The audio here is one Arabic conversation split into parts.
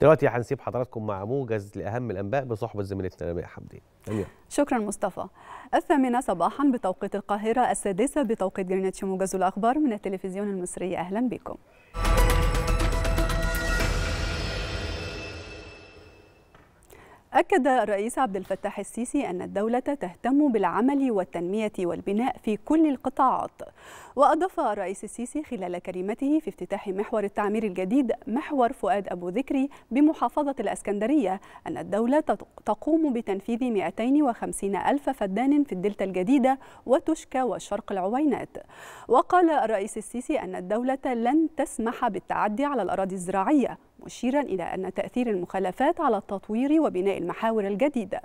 دلوقتي هنسيب حضراتكم مع موجز لاهم الانباء بصحبه زميلتنا نبيه حمدين شكرا مصطفى الثامنة صباحا بتوقيت القاهرة السادسة بتوقيت جرينتش موجز الأخبار من التلفزيون المصري أهلا بكم أكد الرئيس عبد الفتاح السيسي أن الدولة تهتم بالعمل والتنمية والبناء في كل القطاعات وأضاف الرئيس السيسي خلال كلمته في افتتاح محور التعمير الجديد محور فؤاد أبو ذكري بمحافظة الأسكندرية أن الدولة تقوم بتنفيذ 250 ألف فدان في الدلتا الجديدة وتشكى وشرق العوينات وقال الرئيس السيسي أن الدولة لن تسمح بالتعدي على الأراضي الزراعية مشيرا إلى أن تأثير المخالفات على التطوير وبناء المحاور الجديدة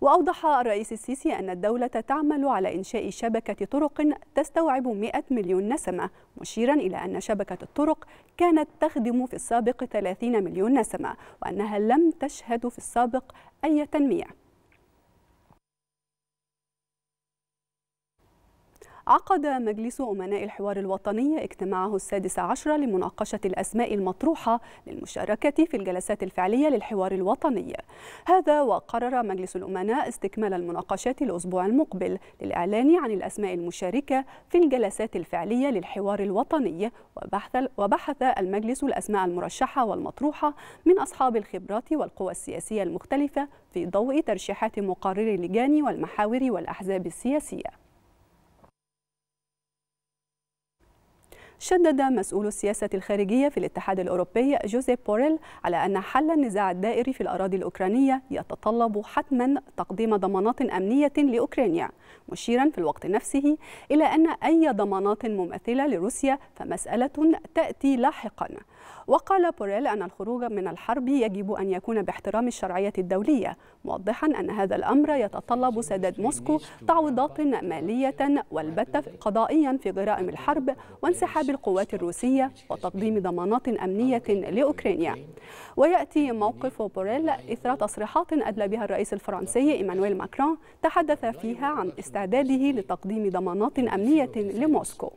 وأوضح الرئيس السيسي أن الدولة تعمل على إنشاء شبكة طرق تستوعب 100 مليون نسمة مشيرا إلى أن شبكة الطرق كانت تخدم في السابق 30 مليون نسمة وأنها لم تشهد في السابق أي تنمية عقد مجلس أمناء الحوار الوطني اجتماعه السادس عشر لمناقشة الأسماء المطروحة للمشاركة في الجلسات الفعلية للحوار الوطني هذا وقرر مجلس الأمناء استكمال المناقشات الأسبوع المقبل للإعلان عن الأسماء المشاركة في الجلسات الفعلية للحوار الوطني وبحث, وبحث المجلس الأسماء المرشحة والمطروحة من أصحاب الخبرات والقوى السياسية المختلفة في ضوء ترشيحات مقرري اللجان والمحاور والأحزاب السياسية شدد مسؤول السياسة الخارجية في الاتحاد الأوروبي جوزيف بوريل على أن حل النزاع الدائري في الأراضي الأوكرانية يتطلب حتما تقديم ضمانات أمنية لأوكرانيا مشيرا في الوقت نفسه إلى أن أي ضمانات مماثلة لروسيا فمسألة تأتي لاحقا وقال بوريل أن الخروج من الحرب يجب أن يكون باحترام الشرعية الدولية موضحا أن هذا الأمر يتطلب سداد موسكو تعويضات مالية والبت قضائيا في جرائم الحرب وانسحاب القوات الروسية وتقديم ضمانات أمنية لأوكرانيا ويأتي موقف بوريل إثر تصريحات أدلى بها الرئيس الفرنسي إيمانويل ماكرون تحدث فيها عن استعداده لتقديم ضمانات أمنية لموسكو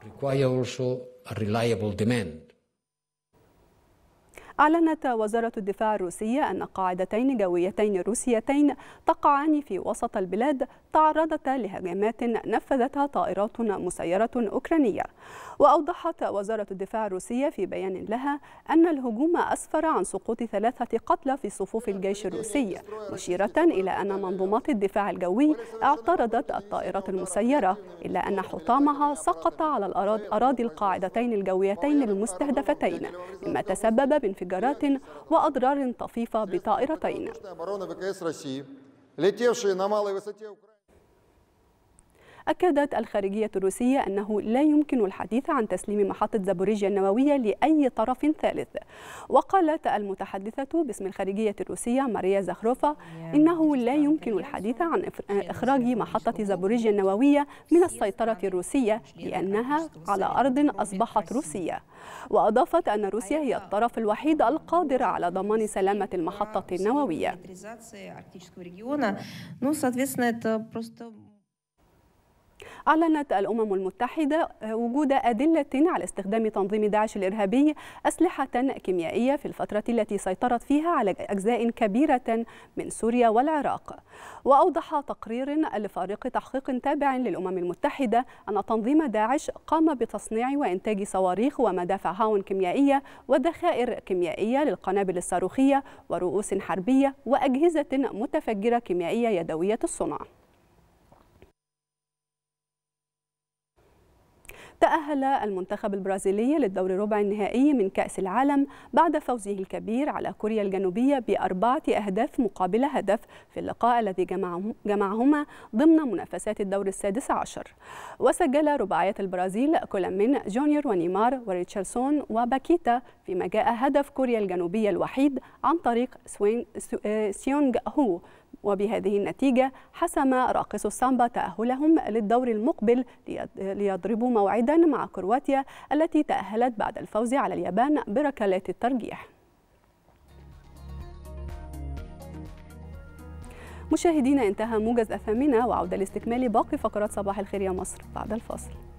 require also a reliable demand أعلنت وزارة الدفاع الروسية أن قاعدتين جويتين روسيتين تقعان في وسط البلاد تعرضتا لهجمات نفذتها طائرات مسيرة أوكرانية وأوضحت وزارة الدفاع الروسية في بيان لها أن الهجوم أسفر عن سقوط ثلاثة قتلى في صفوف الجيش الروسي مشيرة إلى أن منظومات الدفاع الجوي اعترضت الطائرات المسيرة إلا أن حطامها سقط على الأراضي القاعدتين الجويتين المستهدفتين مما تسبب بانفجار انفجارات وأضرار طفيفة بطائرتين أكدت الخارجية الروسية أنه لا يمكن الحديث عن تسليم محطة زابوريجيا النووية لأي طرف ثالث وقالت المتحدثة باسم الخارجية الروسية ماريا زاخروفا إنه لا يمكن الحديث عن إخراج محطة زابوريجيا النووية من السيطرة الروسية لأنها على أرض أصبحت روسية وأضافت أن روسيا هي الطرف الوحيد القادر على ضمان سلامة المحطة النووية. أعلنت الأمم المتحدة وجود أدلة على استخدام تنظيم داعش الإرهابي أسلحة كيميائية في الفترة التي سيطرت فيها على أجزاء كبيرة من سوريا والعراق وأوضح تقرير لفريق تحقيق تابع للأمم المتحدة أن تنظيم داعش قام بتصنيع وإنتاج صواريخ ومدافع هاون كيميائية وذخائر كيميائية للقنابل الصاروخية ورؤوس حربية وأجهزة متفجرة كيميائية يدوية الصنع تأهل المنتخب البرازيلي للدور ربع النهائي من كأس العالم بعد فوزه الكبير على كوريا الجنوبية بأربعة أهداف مقابل هدف في اللقاء الذي جمعهما ضمن منافسات الدور السادس عشر وسجل رباعية البرازيل كل من جونيور ونيمار وريتشاردسون وباكيتا فيما جاء هدف كوريا الجنوبية الوحيد عن طريق سوينغ آه، سيونغ هو وبهذه النتيجة حسم راقصو السامبا تأهلهم للدور المقبل ليضربوا موعدا مع كرواتيا التي تأهلت بعد الفوز على اليابان بركلات الترجيح مشاهدينا انتهى موجز الثامنة وعودة لاستكمال باقي فقرات صباح الخير يا مصر بعد الفاصل